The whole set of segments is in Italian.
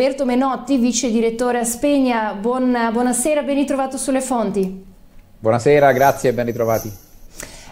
Roberto Menotti, vice direttore a Spegna. Buona, buonasera, ben ritrovato sulle fonti. Buonasera, grazie e ben ritrovati.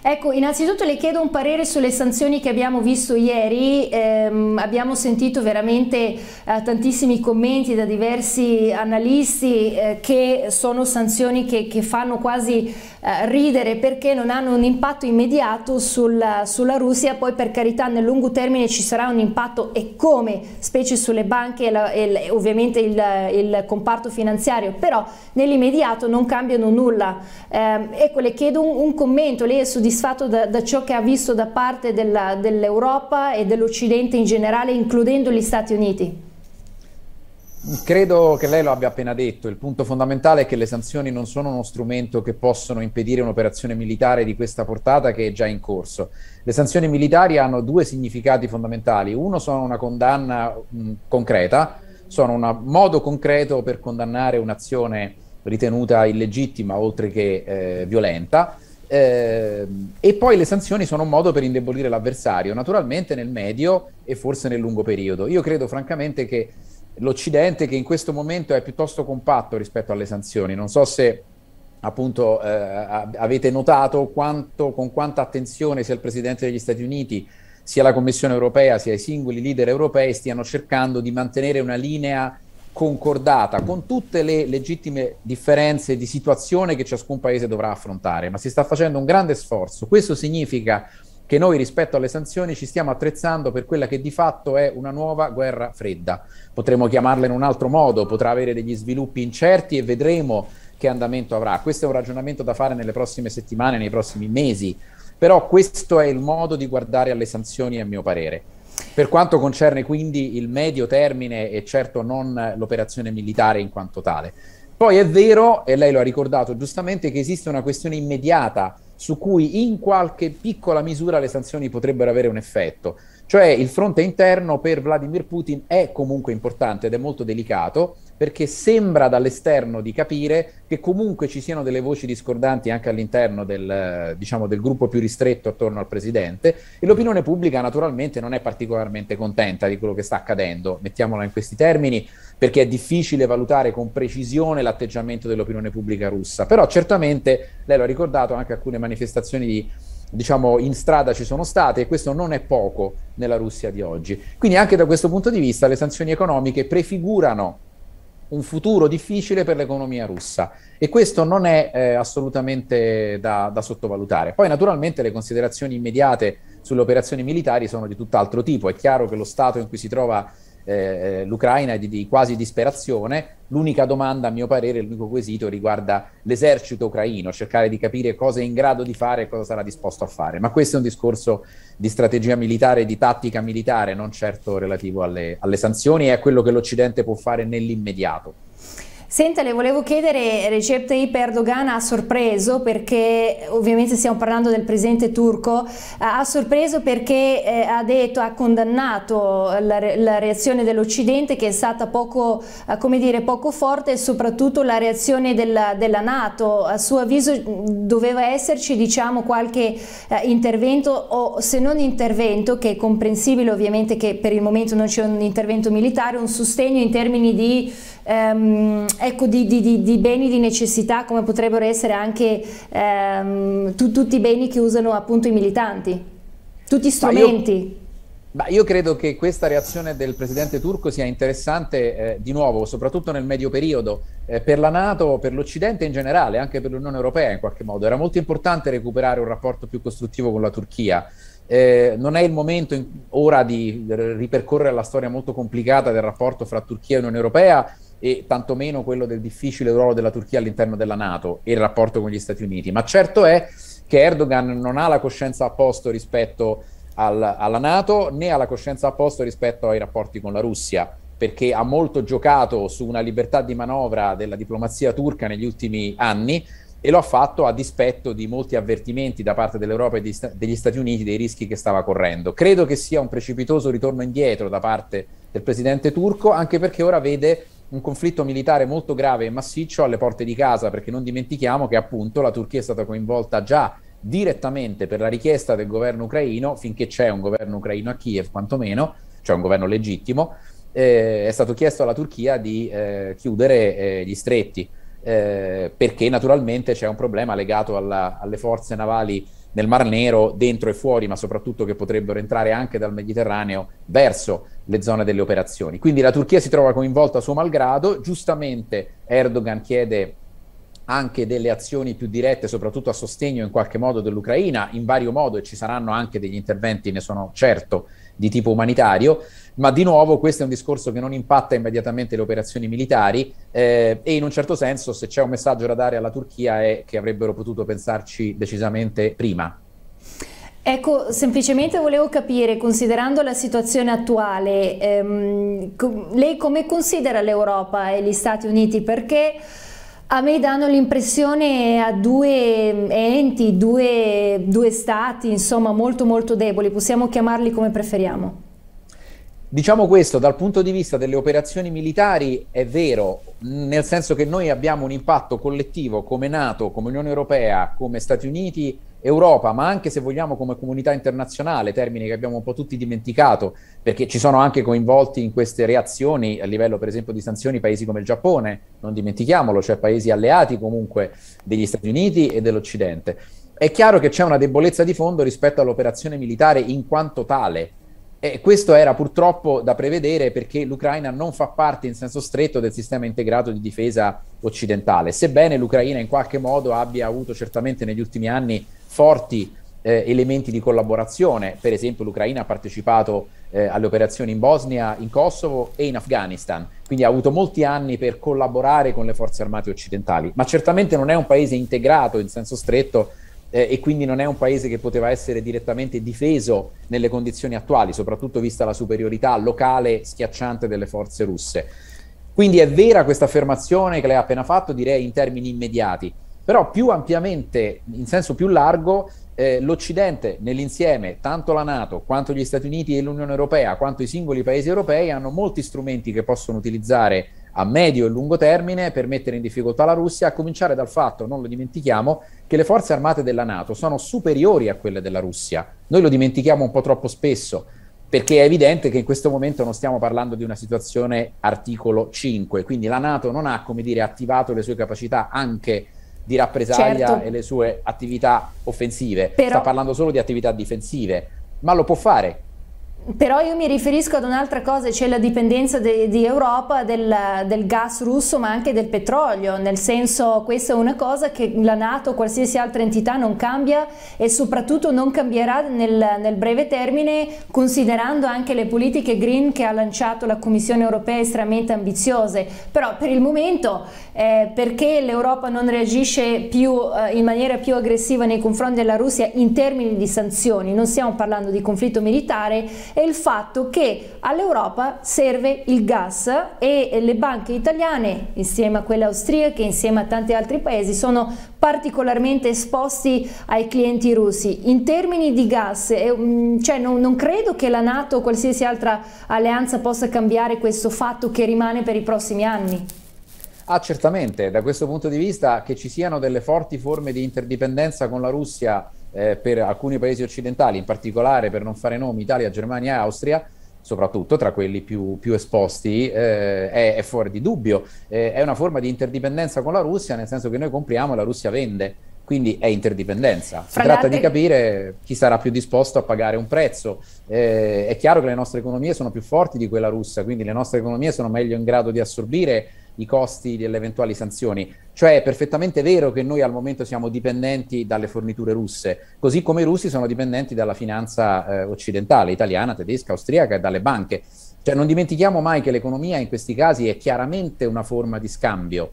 Ecco, innanzitutto le chiedo un parere sulle sanzioni che abbiamo visto ieri. Eh, abbiamo sentito veramente eh, tantissimi commenti da diversi analisti eh, che sono sanzioni che, che fanno quasi eh, ridere perché non hanno un impatto immediato sulla, sulla, Russia. Poi per carità nel lungo termine ci sarà un impatto e come, specie sulle banche e, la, e ovviamente il, il, comparto finanziario, però nell'immediato non cambiano nulla. Ehm, ecco, le chiedo un, un commento. Lei è soddisfatto? soddisfatto da, da ciò che ha visto da parte dell'Europa e dell'Occidente in generale, includendo gli Stati Uniti? Credo che lei lo abbia appena detto, il punto fondamentale è che le sanzioni non sono uno strumento che possono impedire un'operazione militare di questa portata che è già in corso. Le sanzioni militari hanno due significati fondamentali, uno sono una condanna mh, concreta, sono un modo concreto per condannare un'azione ritenuta illegittima oltre che eh, violenta eh, e poi le sanzioni sono un modo per indebolire l'avversario, naturalmente nel medio e forse nel lungo periodo. Io credo francamente che l'Occidente, che in questo momento è piuttosto compatto rispetto alle sanzioni, non so se appunto eh, avete notato quanto, con quanta attenzione sia il Presidente degli Stati Uniti, sia la Commissione europea, sia i singoli leader europei stiano cercando di mantenere una linea concordata con tutte le legittime differenze di situazione che ciascun paese dovrà affrontare, ma si sta facendo un grande sforzo. Questo significa che noi rispetto alle sanzioni ci stiamo attrezzando per quella che di fatto è una nuova guerra fredda. Potremmo chiamarla in un altro modo, potrà avere degli sviluppi incerti e vedremo che andamento avrà. Questo è un ragionamento da fare nelle prossime settimane, nei prossimi mesi, però questo è il modo di guardare alle sanzioni a mio parere. Per quanto concerne quindi il medio termine e certo non l'operazione militare in quanto tale. Poi è vero, e lei lo ha ricordato giustamente, che esiste una questione immediata su cui in qualche piccola misura le sanzioni potrebbero avere un effetto. Cioè il fronte interno per Vladimir Putin è comunque importante ed è molto delicato perché sembra dall'esterno di capire che comunque ci siano delle voci discordanti anche all'interno del, eh, diciamo, del gruppo più ristretto attorno al presidente e l'opinione pubblica naturalmente non è particolarmente contenta di quello che sta accadendo, mettiamola in questi termini, perché è difficile valutare con precisione l'atteggiamento dell'opinione pubblica russa, però certamente lei lo ha ricordato anche alcune manifestazioni di diciamo, in strada ci sono state e questo non è poco nella Russia di oggi. Quindi anche da questo punto di vista le sanzioni economiche prefigurano un futuro difficile per l'economia russa e questo non è eh, assolutamente da, da, sottovalutare. Poi naturalmente le considerazioni immediate sulle operazioni militari sono di tutt'altro tipo, è chiaro che lo Stato in cui si trova eh, l'Ucraina è di, di, quasi disperazione. L'unica domanda, a mio parere, l'unico quesito riguarda l'esercito ucraino, cercare di capire cosa è in grado di fare e cosa sarà disposto a fare. Ma questo è un discorso di strategia militare, di tattica militare, non certo relativo alle, alle sanzioni e a quello che l'Occidente può fare nell'immediato. Senta, le volevo chiedere, Recep Tayyip Erdogan ha sorpreso perché, ovviamente stiamo parlando del presidente turco, ha sorpreso perché eh, ha detto, ha condannato la, re la reazione dell'Occidente che è stata poco, eh, dire, poco, forte e soprattutto la reazione della, della, Nato. A suo avviso doveva esserci diciamo, qualche eh, intervento o se non intervento, che è comprensibile ovviamente che per il momento non c'è un intervento militare, un sostegno in termini di... Ehm, ecco, di, di, di, beni di necessità come potrebbero essere anche ehm, tu, tutti i beni che usano appunto i militanti, tutti strumenti. Bah, io credo che questa reazione del presidente turco sia interessante eh, di nuovo, soprattutto nel medio periodo, eh, per la Nato, per l'Occidente in generale, anche per l'Unione Europea in qualche modo. Era molto importante recuperare un rapporto più costruttivo con la Turchia. Eh, non è il momento in, ora di ripercorrere la storia molto complicata del rapporto fra Turchia e Unione Europea, e tantomeno quello del difficile ruolo della Turchia all'interno della Nato e il rapporto con gli Stati Uniti. Ma certo è che Erdogan non ha la coscienza a posto rispetto al, alla Nato né ha la coscienza a posto rispetto ai rapporti con la Russia, perché ha molto giocato su una libertà di manovra della diplomazia turca negli ultimi anni e lo ha fatto a dispetto di molti avvertimenti da parte dell'Europa e degli Stati Uniti dei rischi che stava correndo. Credo che sia un precipitoso ritorno indietro da parte del presidente turco, anche perché ora vede un conflitto militare molto grave e massiccio alle porte di casa, perché non dimentichiamo che appunto la Turchia è stata coinvolta già direttamente per la richiesta del governo ucraino, finché c'è un governo ucraino a Kiev quantomeno, cioè un governo legittimo, eh, è stato chiesto alla Turchia di eh, chiudere eh, gli stretti, eh, perché naturalmente c'è un problema legato alla, alle forze navali nel Mar Nero, dentro e fuori, ma soprattutto che potrebbero entrare anche dal Mediterraneo verso le zone delle operazioni. Quindi la Turchia si trova coinvolta a suo malgrado, giustamente Erdogan chiede anche delle azioni più dirette, soprattutto a sostegno in qualche modo dell'Ucraina, in vario modo, e ci saranno anche degli interventi, ne sono certo, di tipo umanitario, ma di nuovo questo è un discorso che non impatta immediatamente le operazioni militari eh, e in un certo senso se c'è un messaggio da dare alla Turchia è che avrebbero potuto pensarci decisamente prima. Ecco, semplicemente volevo capire, considerando la situazione attuale, ehm, com lei come considera l'Europa e gli Stati Uniti? Perché a me danno l'impressione a due enti, due, due stati, insomma, molto molto deboli, possiamo chiamarli come preferiamo. Diciamo questo, dal punto di vista delle operazioni militari è vero, nel senso che noi abbiamo un impatto collettivo come Nato, come Unione Europea, come Stati Uniti Europa, ma anche se vogliamo come comunità internazionale, termine che abbiamo un po' tutti dimenticato, perché ci sono anche coinvolti in queste reazioni a livello per esempio di sanzioni paesi come il Giappone, non dimentichiamolo, cioè paesi alleati comunque degli Stati Uniti e dell'Occidente. È chiaro che c'è una debolezza di fondo rispetto all'operazione militare in quanto tale. E questo era purtroppo da prevedere perché l'Ucraina non fa parte in senso stretto del sistema integrato di difesa occidentale, sebbene l'Ucraina in qualche modo abbia avuto certamente negli ultimi anni forti eh, elementi di collaborazione, per esempio l'Ucraina ha partecipato eh, alle operazioni in Bosnia, in Kosovo e in Afghanistan, quindi ha avuto molti anni per collaborare con le forze armate occidentali, ma certamente non è un paese integrato in senso stretto eh, e quindi non è un paese che poteva essere direttamente difeso nelle condizioni attuali, soprattutto vista la superiorità locale schiacciante delle forze russe. Quindi è vera questa affermazione che lei ha appena fatto, direi in termini immediati però più ampiamente, in senso più largo, eh, l'Occidente nell'insieme, tanto la Nato quanto gli Stati Uniti e l'Unione Europea, quanto i singoli paesi europei hanno molti strumenti che possono utilizzare a medio e lungo termine per mettere in difficoltà la Russia, a cominciare dal fatto, non lo dimentichiamo, che le forze armate della Nato sono superiori a quelle della Russia. Noi lo dimentichiamo un po' troppo spesso, perché è evidente che in questo momento non stiamo parlando di una situazione articolo 5, quindi la Nato non ha, come dire, attivato le sue capacità anche di rappresaglia certo. e le sue attività offensive, Però... sta parlando solo di attività difensive, ma lo può fare. Però io mi riferisco ad un'altra cosa, cioè la dipendenza de, di Europa del, del, gas russo ma anche del petrolio, nel senso questa è una cosa che la Nato o qualsiasi altra entità non cambia e soprattutto non cambierà nel, nel breve termine considerando anche le politiche green che ha lanciato la Commissione europea estremamente ambiziose, però per il momento eh, perché l'Europa non reagisce più, eh, in maniera più aggressiva nei confronti della Russia in termini di sanzioni, non stiamo parlando di conflitto militare, è il fatto che all'Europa serve il gas e le banche italiane, insieme a quelle austriache, insieme a tanti altri paesi, sono particolarmente esposti ai clienti russi. In termini di gas, eh, cioè non, non, credo che la Nato o qualsiasi altra alleanza possa cambiare questo fatto che rimane per i prossimi anni. Ah, certamente, da questo punto di vista che ci siano delle forti forme di interdipendenza con la Russia eh, per alcuni paesi occidentali, in particolare per non fare nomi Italia, Germania e Austria, soprattutto tra quelli più, più esposti, eh, è, è, fuori di dubbio. Eh, è una forma di interdipendenza con la Russia, nel senso che noi compriamo e la Russia vende. Quindi è interdipendenza. Si Fra tratta di capire chi sarà più disposto a pagare un prezzo. Eh, è chiaro che le nostre economie sono più forti di quella russa, quindi le nostre economie sono meglio in grado di assorbire i costi delle eventuali sanzioni. Cioè è perfettamente vero che noi al momento siamo dipendenti dalle forniture russe, così come i russi sono dipendenti dalla finanza eh, occidentale, italiana, tedesca, austriaca e dalle banche. Cioè non dimentichiamo mai che l'economia in questi casi è chiaramente una forma di scambio.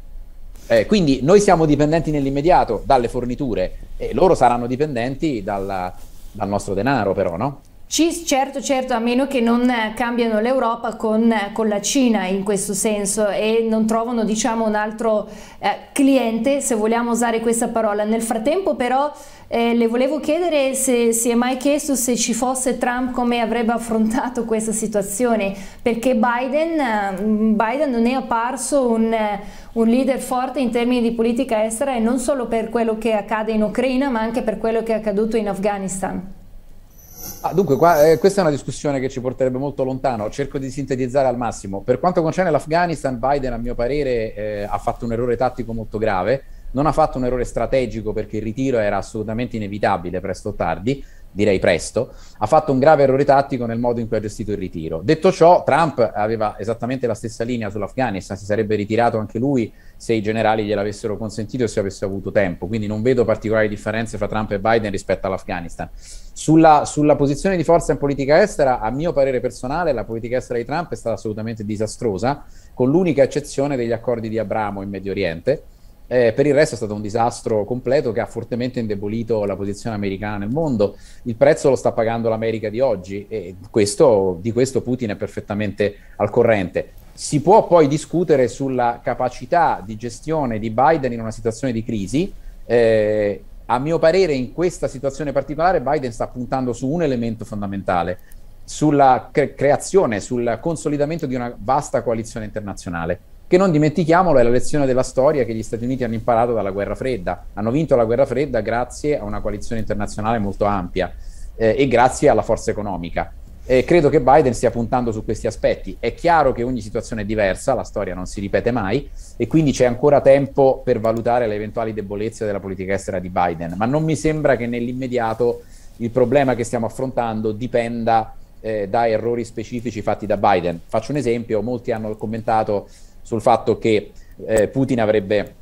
Eh, quindi noi siamo dipendenti nell'immediato dalle forniture e loro saranno dipendenti dalla, dal nostro denaro però, no? Ci, certo, certo, a meno che non eh, cambiano l'Europa con, eh, con, la Cina in questo senso e non trovano diciamo, un altro eh, cliente, se vogliamo usare questa parola. Nel frattempo però eh, le volevo chiedere se si è mai chiesto se ci fosse Trump come avrebbe affrontato questa situazione, perché Biden, eh, Biden non è apparso un, un leader forte in termini di politica estera e non solo per quello che accade in Ucraina ma anche per quello che è accaduto in Afghanistan. Ah, dunque, qua, eh, questa è una discussione che ci porterebbe molto lontano, cerco di sintetizzare al massimo. Per quanto concerne l'Afghanistan, Biden, a mio parere, eh, ha fatto un errore tattico molto grave, non ha fatto un errore strategico perché il ritiro era assolutamente inevitabile presto o tardi, direi presto, ha fatto un grave errore tattico nel modo in cui ha gestito il ritiro. Detto ciò, Trump aveva esattamente la stessa linea sull'Afghanistan, si sarebbe ritirato anche lui se i generali gliel'avessero consentito e se avesse avuto tempo, quindi non vedo particolari differenze fra Trump e Biden rispetto all'Afghanistan. Sulla, sulla posizione di forza in politica estera, a mio parere personale, la politica estera di Trump è stata assolutamente disastrosa, con l'unica eccezione degli accordi di Abramo in Medio Oriente eh, per il resto è stato un disastro completo che ha fortemente indebolito la posizione americana nel mondo. Il prezzo lo sta pagando l'America di oggi e questo, di questo Putin è perfettamente al corrente. Si può poi discutere sulla capacità di gestione di Biden in una situazione di crisi. Eh, a mio parere, in questa situazione particolare, Biden sta puntando su un elemento fondamentale, sulla cre- creazione, sul consolidamento di una vasta coalizione internazionale che non dimentichiamolo è la lezione della storia che gli Stati Uniti hanno imparato dalla guerra fredda. Hanno vinto la guerra fredda grazie a una coalizione internazionale molto ampia eh, e grazie alla forza economica. Eh, credo che Biden stia puntando su questi aspetti. È chiaro che ogni situazione è diversa, la storia non si ripete mai e quindi c'è ancora tempo per valutare le eventuali debolezze della politica estera di Biden, ma non mi sembra che nell'immediato il problema che stiamo affrontando dipenda eh, da errori specifici fatti da Biden. Faccio un esempio, molti hanno commentato sul fatto che eh, Putin avrebbe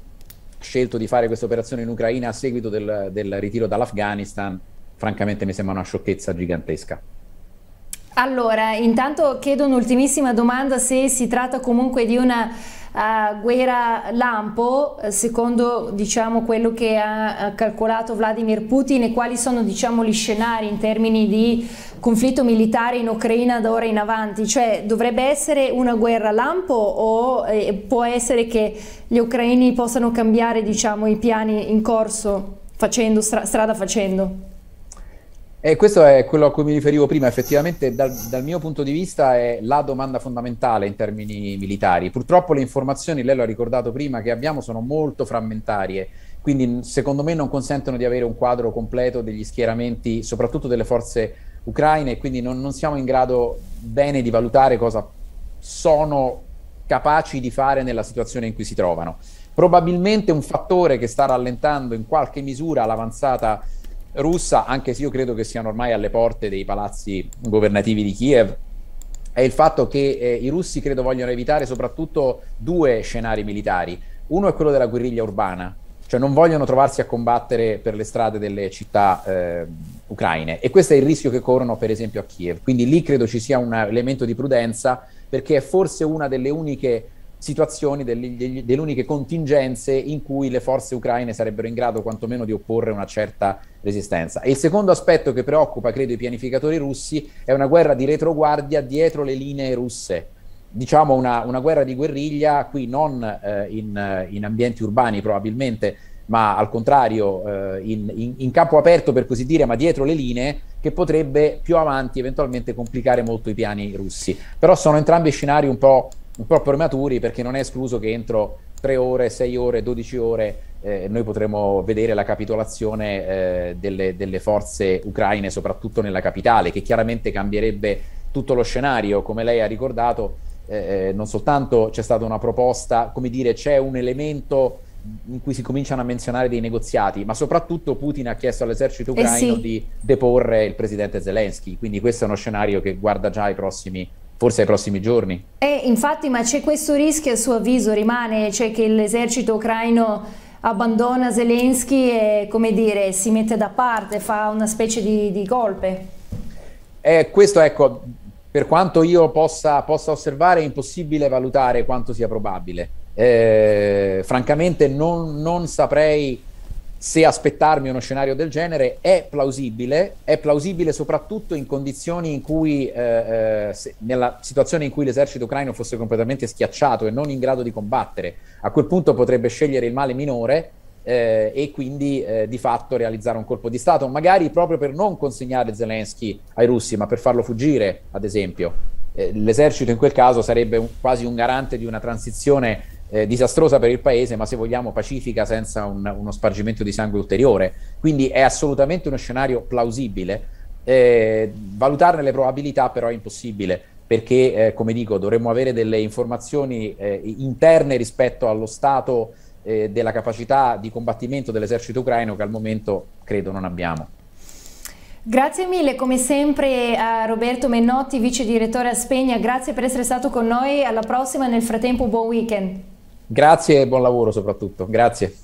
scelto di fare questa operazione in Ucraina a seguito del, del ritiro dall'Afghanistan, francamente mi sembra una sciocchezza gigantesca. Allora, intanto chiedo un'ultimissima domanda se si tratta comunque di una uh, guerra lampo, eh, secondo diciamo, quello che ha calcolato Vladimir Putin e quali sono diciamo, gli scenari in termini di conflitto militare in Ucraina da ora in avanti, cioè dovrebbe essere una guerra lampo o eh, può essere che gli ucraini possano cambiare diciamo, i piani in corso, facendo, stra strada facendo? E questo è quello a cui mi riferivo prima, effettivamente dal, dal, mio punto di vista è la domanda fondamentale in termini militari. Purtroppo le informazioni, lei lo ha ricordato prima, che abbiamo sono molto frammentarie, quindi secondo me non consentono di avere un quadro completo degli schieramenti, soprattutto delle forze militari ucraine e quindi non, non siamo in grado bene di valutare cosa sono capaci di fare nella situazione in cui si trovano. Probabilmente un fattore che sta rallentando in qualche misura l'avanzata russa, anche se io credo che siano ormai alle porte dei palazzi governativi di Kiev, è il fatto che eh, i russi credo vogliono evitare soprattutto due scenari militari. Uno è quello della guerriglia urbana, cioè non vogliono trovarsi a combattere per le strade delle città eh, ucraine. E questo è il rischio che corrono per esempio a Kiev. Quindi lì credo ci sia un elemento di prudenza perché è forse una delle uniche situazioni, delle, delle, delle uniche contingenze in cui le forze ucraine sarebbero in grado quantomeno di opporre una certa resistenza. E il secondo aspetto che preoccupa, credo, i pianificatori russi è una guerra di retroguardia dietro le linee russe. Diciamo una, una guerra di guerriglia, qui non eh, in, eh, in ambienti urbani probabilmente, ma al contrario eh, in, in, in, campo aperto per così dire, ma dietro le linee, che potrebbe più avanti eventualmente complicare molto i piani russi. Però sono entrambi scenari un po', un po prematuri perché non è escluso che entro 3 ore, 6 ore, 12 ore eh, noi potremo vedere la capitolazione eh, delle, delle forze ucraine, soprattutto nella capitale, che chiaramente cambierebbe tutto lo scenario, come lei ha ricordato. Eh, eh non soltanto c'è stata una proposta, come dire, c'è un elemento in cui si cominciano a menzionare dei negoziati, ma soprattutto Putin ha chiesto all'esercito eh ucraino eh sì. di deporre il presidente Zelensky, quindi questo è uno scenario che guarda già ai prossimi forse ai prossimi giorni. Eh, infatti, ma c'è questo rischio a suo avviso rimane, cioè che l'esercito ucraino abbandona Zelensky e, come dire, si mette da parte, fa una specie di, di golpe? Eh, questo, ecco, per quanto io possa, possa osservare, è impossibile valutare quanto sia probabile eh, francamente non, non, saprei se aspettarmi uno scenario del genere, è plausibile, è plausibile soprattutto in condizioni in cui, eh, eh, se, nella situazione in cui l'esercito ucraino fosse completamente schiacciato e non in grado di combattere, a quel punto potrebbe scegliere il male minore eh, e quindi eh, di fatto realizzare un colpo di Stato, magari proprio per non consegnare Zelensky ai russi, ma per farlo fuggire, ad esempio. Eh, l'esercito in quel caso sarebbe un, quasi un garante di una transizione eh, disastrosa per il paese, ma se vogliamo pacifica senza un, uno spargimento di sangue ulteriore. Quindi è assolutamente uno scenario plausibile. Eh, valutarne le probabilità però è impossibile perché, eh, come dico, dovremmo avere delle informazioni eh, interne rispetto allo stato eh, della capacità di combattimento dell'esercito ucraino che al momento credo non abbiamo. Grazie mille come sempre a Roberto Mennotti, vice direttore a Spegna, grazie per essere stato con noi, alla prossima, nel frattempo buon weekend. Grazie e buon lavoro soprattutto. Grazie.